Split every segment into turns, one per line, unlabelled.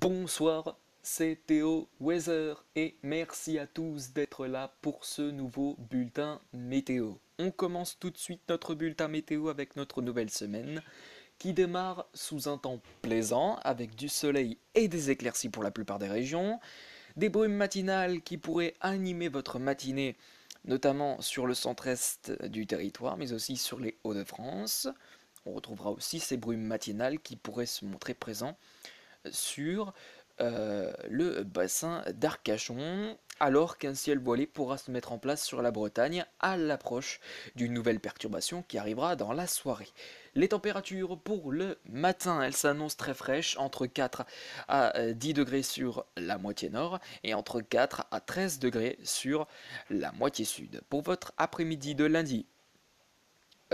Bonsoir, c'est Théo Weather et merci à tous d'être là pour ce nouveau bulletin météo. On commence tout de suite notre bulletin météo avec notre nouvelle semaine qui démarre sous un temps plaisant avec du soleil et des éclaircies pour la plupart des régions, des brumes matinales qui pourraient animer votre matinée notamment sur le centre-est du territoire mais aussi sur les Hauts-de-France. On retrouvera aussi ces brumes matinales qui pourraient se montrer présentes sur euh, le bassin d'Arcachon, alors qu'un ciel voilé pourra se mettre en place sur la Bretagne à l'approche d'une nouvelle perturbation qui arrivera dans la soirée. Les températures pour le matin, elles s'annoncent très fraîches, entre 4 à 10 euh, degrés sur la moitié nord et entre 4 à 13 degrés sur la moitié sud. Pour votre après-midi de lundi,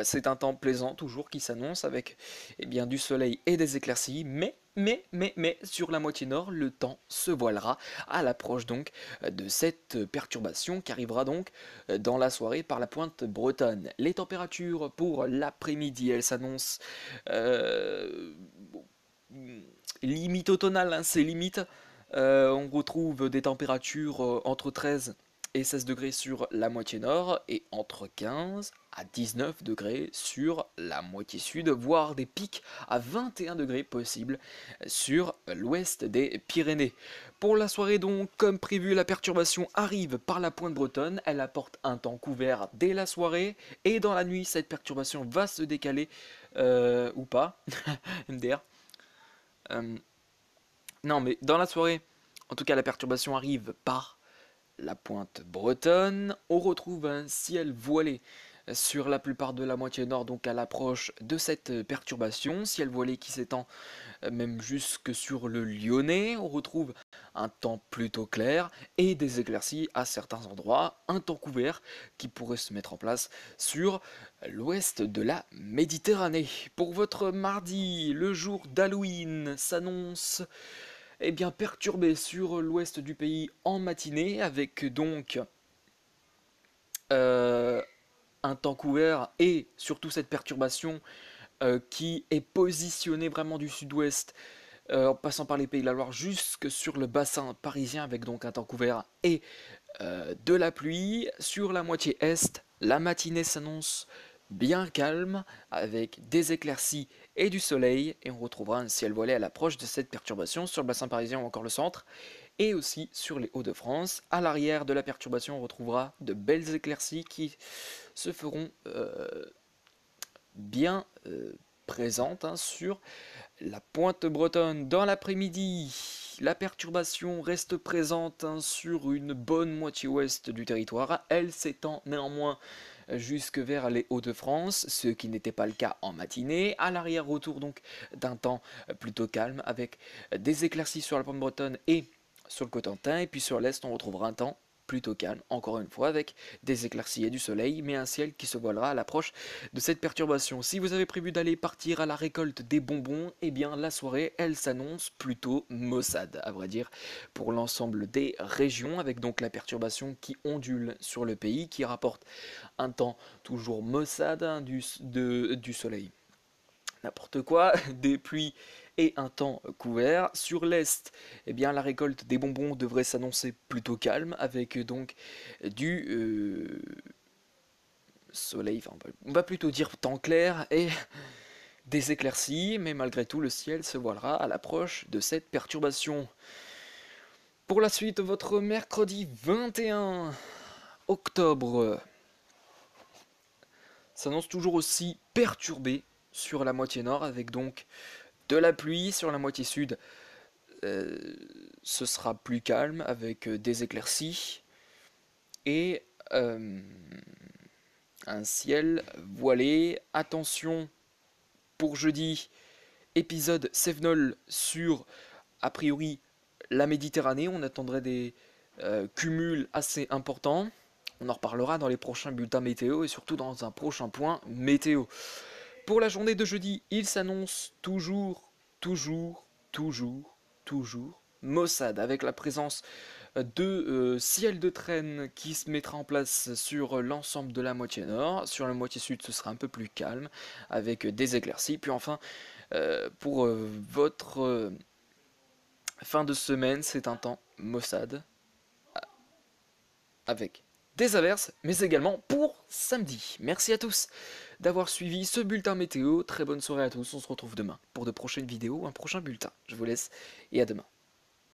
euh, c'est un temps plaisant toujours qui s'annonce avec eh bien, du soleil et des éclaircies, mais mais, mais, mais, sur la moitié nord, le temps se voilera à l'approche donc euh, de cette perturbation qui arrivera donc euh, dans la soirée par la pointe bretonne. Les températures pour l'après-midi, elles s'annoncent limite automnale, hein, c'est limite. on retrouve des températures entre 13 et et 16 degrés sur la moitié nord et entre 15 à 19 degrés sur la moitié sud, voire des pics à 21 degrés possible sur l'ouest des Pyrénées. Pour la soirée donc, comme prévu, la perturbation arrive par la pointe bretonne, elle apporte un temps couvert dès la soirée, et dans la nuit, cette perturbation va se décaler, euh, ou pas, MDR. Euh, non mais dans la soirée, en tout cas la perturbation arrive par la pointe bretonne. On retrouve un ciel voilé sur la plupart de la moitié nord, donc à l'approche de cette perturbation, ciel voilé qui s'étend euh, même jusque sur le Lyonnais, on retrouve un temps plutôt clair et des éclaircies à certains endroits, un temps couvert qui pourrait se mettre en place sur l'ouest de la Méditerranée. Pour votre mardi, le jour d'Halloween s'annonce et eh bien, perturbé sur l'ouest du pays en matinée, avec donc euh, un temps couvert et surtout cette perturbation euh, qui est positionnée vraiment du sud-ouest euh, en passant par les pays de la Loire jusque sur le bassin parisien avec donc un temps couvert et de la pluie. Sur la moitié est, la matinée s'annonce bien calme avec des éclaircies et du soleil, et on retrouvera un ciel voilé à l'approche de cette perturbation sur le bassin parisien ou encore le centre, et aussi sur les Hauts-de-France. À l'arrière de la perturbation, on retrouvera de belles éclaircies qui se feront euh, bien euh, présentes hein, sur la pointe bretonne dans l'après-midi. La perturbation reste présente hein, sur une bonne moitié ouest du territoire. Elle s'étend néanmoins jusque vers les Hauts-de-France, ce qui n'était pas le cas en matinée. À l'arrière-retour donc d'un temps euh, plutôt calme avec des éclaircies sur la pomme bretonne et sur le Cotentin. Et puis sur l'Est, on retrouvera un temps plutôt calme, encore une fois avec des éclaircies du soleil, mais un ciel qui se voilera à l'approche de cette perturbation. Si vous avez prévu d'aller partir à la récolte des bonbons, eh bien la soirée, elle s'annonce plutôt maussade, à vrai dire, pour l'ensemble des régions, avec donc la perturbation qui ondule sur le pays, qui rapporte un temps toujours maussade hein, du, du soleil n'importe quoi, des pluies un temps couvert. Sur l'Est, eh bien, la récolte des bonbons devrait s'annoncer plutôt calme, avec donc du... Euh, soleil, enfin, on va plutôt dire temps clair et des éclaircies, mais malgré tout le ciel se voilera à l'approche de cette perturbation. Pour la suite, votre mercredi 21 octobre s'annonce toujours aussi perturbé sur la moitié nord avec donc de la pluie sur la moitié sud. Euh, ce sera plus calme avec euh, des éclaircies et euh, un ciel voilé. Attention pour jeudi, épisode Sevenol sur a priori la Méditerranée. On attendrait des cumuls assez importants. On en reparlera dans les prochains bulletins météo et surtout dans un prochain point météo. Pour la journée de jeudi, il s'annonce toujours, toujours, toujours, toujours Mossad, avec la présence de euh, ciel de traîne qui se mettra en place sur l'ensemble de la moitié nord. Sur la moitié sud, ce sera un peu plus calme, avec des éclaircies. Puis enfin, euh, pour euh, votre fin de semaine, c'est un temps Mossad avec des averses, mais également pour samedi. Merci à tous d'avoir suivi ce bulletin météo. Très bonne soirée à tous, on se retrouve demain pour de prochaines vidéos, un prochain bulletin. Je vous laisse et à demain.